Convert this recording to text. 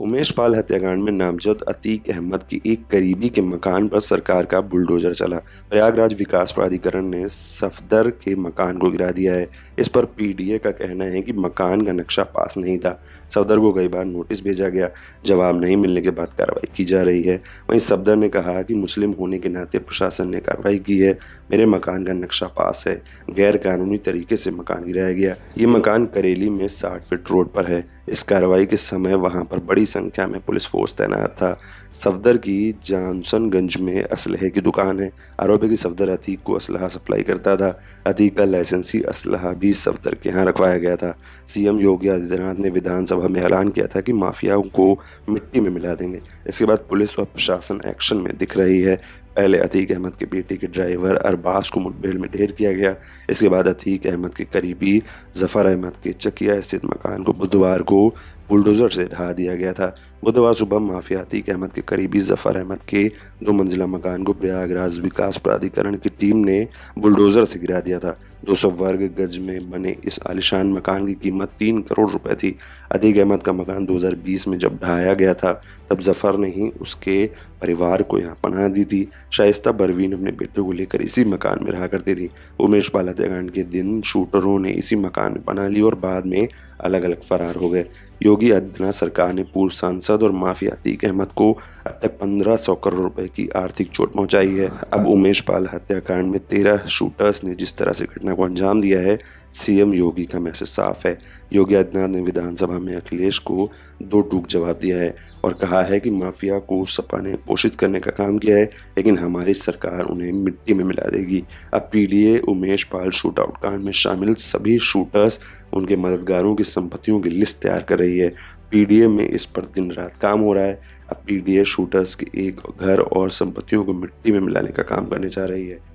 उमेश पाल हत्याकांड में नामजद अतीक अहमद की एक करीबी के मकान पर सरकार का बुलडोजर चला प्रयागराज विकास प्राधिकरण ने सफदर के मकान को गिरा दिया है इस पर पीडीए का कहना है कि मकान का नक्शा पास नहीं था सफदर को कई बार नोटिस भेजा गया जवाब नहीं मिलने के बाद कार्रवाई की जा रही है वहीं सफदर ने कहा कि मुस्लिम होने के नाते प्रशासन ने कार्रवाई की है मेरे मकान का नक्शा पास है गैर कानूनी तरीके से मकान गिराया गया ये मकान करेली में साठ फिट रोड पर है इस कार्रवाई के समय वहां पर बड़ी संख्या में पुलिस फोर्स तैनात था सफदर की जानसनगंज में असलहे की दुकान है आरोप है कि सफदर अतीक को असलहा सप्लाई करता था अतीक का लाइसेंसी असलहा भी सफदर के यहाँ रखवाया गया था सीएम योगी आदित्यनाथ ने विधानसभा में ऐलान किया था कि माफियाओं को मिट्टी में मिला देंगे इसके बाद पुलिस और प्रशासन एक्शन में दिख रही है पहले अतीक अहमद के बेटे के ड्राइवर अरबाज को मुठभेड़ में ढेर किया गया इसके बाद अतीक अहमद के करीबी जफर अहमद के चकिया स्थित मकान को बुधवार को बुलडोज़र से ढहा दिया गया था बुधवार सुबह माफिया अतीक अहमद के करीबी जफर अहमद के दो मंजिला मकान को प्रयागराज विकास प्राधिकरण की टीम ने बुलडोज़र से गिरा दिया था 200 वर्ग गज में बने इस आलिशान मकान की कीमत तीन करोड़ रुपए थी अधिक अहमद का मकान 2020 में जब ढहाया गया था तब जफर ने ही उसके परिवार को यहाँ पनाह दी थी शाइस्ता बरवीन अपने बेटे को लेकर इसी मकान में रहा करती थी उमेश बाला हत्याकांड के दिन शूटरों ने इसी मकान में पनाह ली और बाद में अलग अलग फरार हो गए योगी आदित्यनाथ सरकार ने पूर्व सांसद और माफिया अतीक अहमद को अब तक पंद्रह सौ करोड़ रुपए की आर्थिक चोट पहुंचाई है अब उमेश पाल हत्याकांड में तेरह शूटर्स ने जिस तरह से घटना को अंजाम दिया है सीएम योगी का मैसेज साफ है योगी आदित्यनाथ ने विधानसभा में अखिलेश को दो टूक जवाब दिया है और कहा है कि माफिया को सपा ने पोषित करने का काम किया है लेकिन हमारी सरकार उन्हें मिट्टी में मिला देगी अब PDA Umesh Pal shoot out कांड में शामिल सभी शूटर्स उनके मददगारों की संपत्तियों की लिस्ट तैयार कर रही है पीडीए में इस पर दिन रात काम हो रहा है अब पीडीए शूटर्स के एक घर और संपत्तियों को मिट्टी में मिलाने का काम करने जा रही है